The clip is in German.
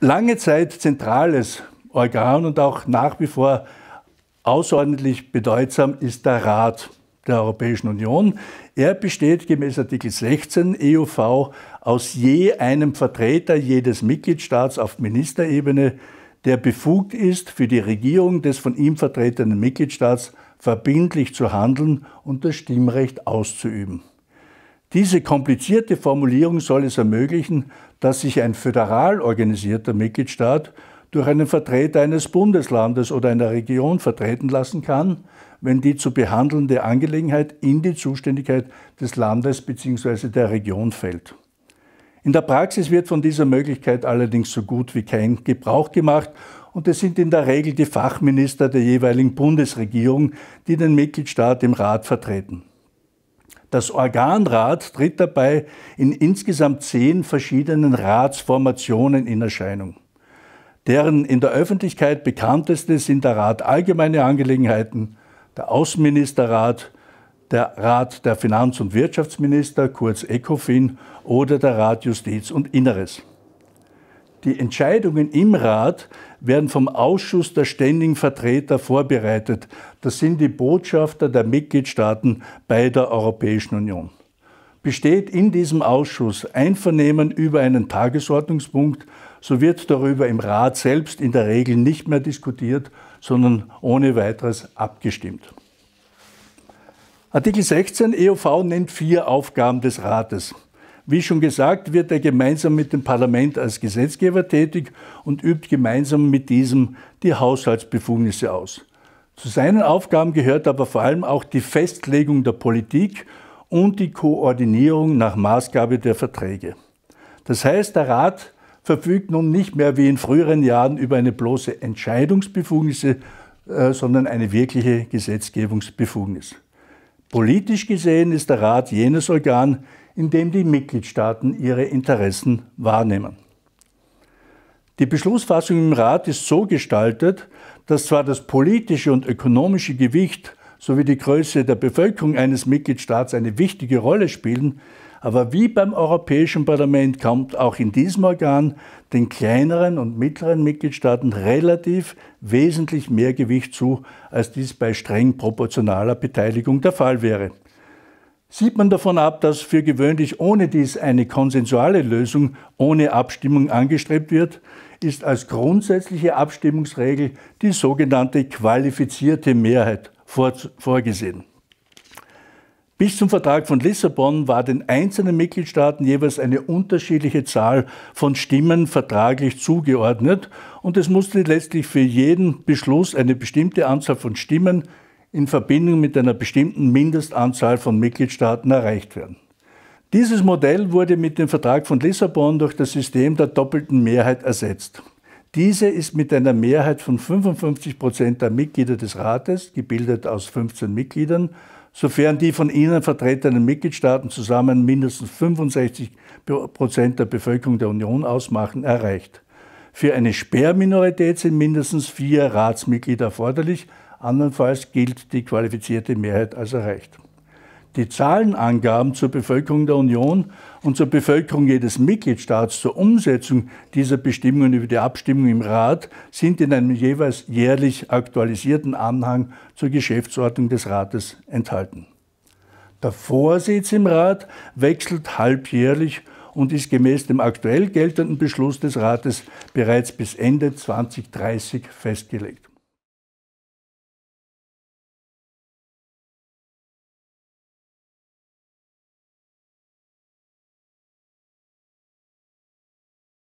lange Zeit zentrales Organ und auch nach wie vor außerordentlich bedeutsam ist der Rat der Europäischen Union. Er besteht gemäß Artikel 16 EUV aus je einem Vertreter jedes Mitgliedstaats auf Ministerebene, der befugt ist, für die Regierung des von ihm vertretenen Mitgliedstaats verbindlich zu handeln und das Stimmrecht auszuüben. Diese komplizierte Formulierung soll es ermöglichen, dass sich ein föderal organisierter Mitgliedstaat durch einen Vertreter eines Bundeslandes oder einer Region vertreten lassen kann, wenn die zu behandelnde Angelegenheit in die Zuständigkeit des Landes bzw. der Region fällt. In der Praxis wird von dieser Möglichkeit allerdings so gut wie kein Gebrauch gemacht und es sind in der Regel die Fachminister der jeweiligen Bundesregierung, die den Mitgliedstaat im Rat vertreten. Das Organrat tritt dabei in insgesamt zehn verschiedenen Ratsformationen in Erscheinung. Deren in der Öffentlichkeit bekannteste sind der Rat Allgemeine Angelegenheiten, der Außenministerrat, der Rat der Finanz- und Wirtschaftsminister, kurz ECOFIN, oder der Rat Justiz und Inneres. Die Entscheidungen im Rat werden vom Ausschuss der ständigen Vertreter vorbereitet. Das sind die Botschafter der Mitgliedstaaten bei der Europäischen Union. Besteht in diesem Ausschuss Einvernehmen über einen Tagesordnungspunkt, so wird darüber im Rat selbst in der Regel nicht mehr diskutiert, sondern ohne weiteres abgestimmt. Artikel 16 EUV nennt vier Aufgaben des Rates. Wie schon gesagt, wird er gemeinsam mit dem Parlament als Gesetzgeber tätig und übt gemeinsam mit diesem die Haushaltsbefugnisse aus. Zu seinen Aufgaben gehört aber vor allem auch die Festlegung der Politik und die Koordinierung nach Maßgabe der Verträge. Das heißt, der Rat verfügt nun nicht mehr wie in früheren Jahren über eine bloße Entscheidungsbefugnis, äh, sondern eine wirkliche Gesetzgebungsbefugnis. Politisch gesehen ist der Rat jenes Organ, in dem die Mitgliedstaaten ihre Interessen wahrnehmen. Die Beschlussfassung im Rat ist so gestaltet, dass zwar das politische und ökonomische Gewicht sowie die Größe der Bevölkerung eines Mitgliedstaats eine wichtige Rolle spielen, aber wie beim Europäischen Parlament kommt auch in diesem Organ den kleineren und mittleren Mitgliedstaaten relativ wesentlich mehr Gewicht zu, als dies bei streng proportionaler Beteiligung der Fall wäre. Sieht man davon ab, dass für gewöhnlich ohne dies eine konsensuale Lösung ohne Abstimmung angestrebt wird, ist als grundsätzliche Abstimmungsregel die sogenannte qualifizierte Mehrheit vorgesehen. Bis zum Vertrag von Lissabon war den einzelnen Mitgliedstaaten jeweils eine unterschiedliche Zahl von Stimmen vertraglich zugeordnet und es musste letztlich für jeden Beschluss eine bestimmte Anzahl von Stimmen in Verbindung mit einer bestimmten Mindestanzahl von Mitgliedstaaten erreicht werden. Dieses Modell wurde mit dem Vertrag von Lissabon durch das System der doppelten Mehrheit ersetzt. Diese ist mit einer Mehrheit von 55 Prozent der Mitglieder des Rates, gebildet aus 15 Mitgliedern, sofern die von ihnen vertretenen Mitgliedstaaten zusammen mindestens 65 Prozent der Bevölkerung der Union ausmachen, erreicht. Für eine Sperrminorität sind mindestens vier Ratsmitglieder erforderlich, andernfalls gilt die qualifizierte Mehrheit als erreicht die Zahlenangaben zur Bevölkerung der Union und zur Bevölkerung jedes Mitgliedstaats zur Umsetzung dieser Bestimmungen über die Abstimmung im Rat sind in einem jeweils jährlich aktualisierten Anhang zur Geschäftsordnung des Rates enthalten. Der Vorsitz im Rat wechselt halbjährlich und ist gemäß dem aktuell geltenden Beschluss des Rates bereits bis Ende 2030 festgelegt.